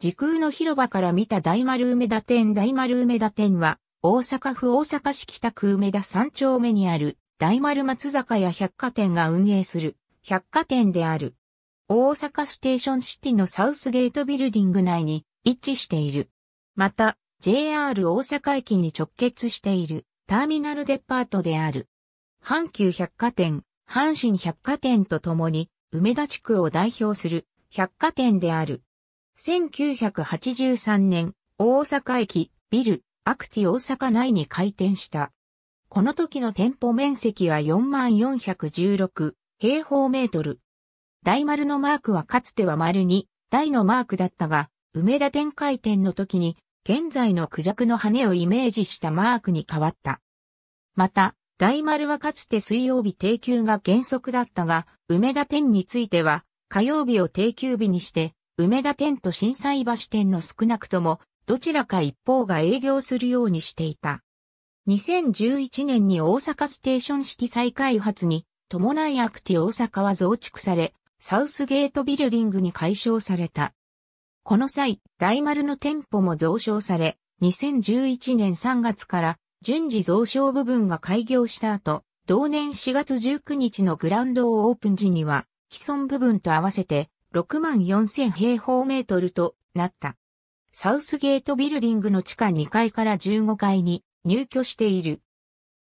時空の広場から見た大丸梅田店大丸梅田店は、大阪府大阪市北区梅田3丁目にある大丸松坂屋百貨店が運営する百貨店である。大阪ステーションシティのサウスゲートビルディング内に位置している。また、JR 大阪駅に直結しているターミナルデパートである。阪急百貨店、阪神百貨店とともに梅田地区を代表する百貨店である。1983年、大阪駅、ビル、アクティ大阪内に開店した。この時の店舗面積は4416平方メートル。大丸のマークはかつては丸に大のマークだったが、梅田展開店の時に現在のクジャクの羽をイメージしたマークに変わった。また、大丸はかつて水曜日定休が原則だったが、梅田店については火曜日を定休日にして、梅田店と震災橋店の少なくとも、どちらか一方が営業するようにしていた。2011年に大阪ステーション式再開発に、伴いアクティ大阪は増築され、サウスゲートビルディングに解消された。この際、大丸の店舗も増床され、2011年3月から順次増床部分が開業した後、同年4月19日のグランドをオープン時には、既存部分と合わせて6万4000平方メートルとなった。サウスゲートビルディングの地下2階から15階に入居している。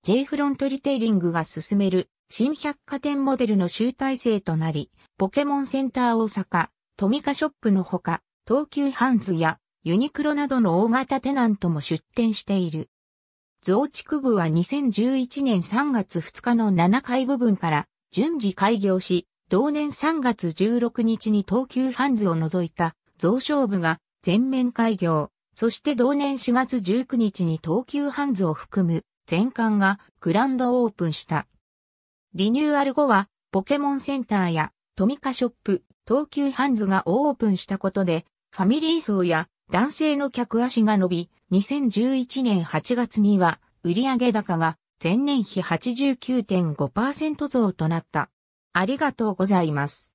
J フロントリテイリングが進める新百貨店モデルの集大成となり、ポケモンセンター大阪、トミカショップのほか、東急ハンズやユニクロなどの大型テナントも出店している。増築部は2011年3月2日の7階部分から順次開業し、同年3月16日に東急ハンズを除いた増商部が全面開業、そして同年4月19日に東急ハンズを含む全館がグランドオープンした。リニューアル後はポケモンセンターやトミカショップ、東急ハンズがオープンしたことでファミリー層や男性の客足が伸び、2011年8月には売上高が前年比89.5%増となった。ありがとうございます。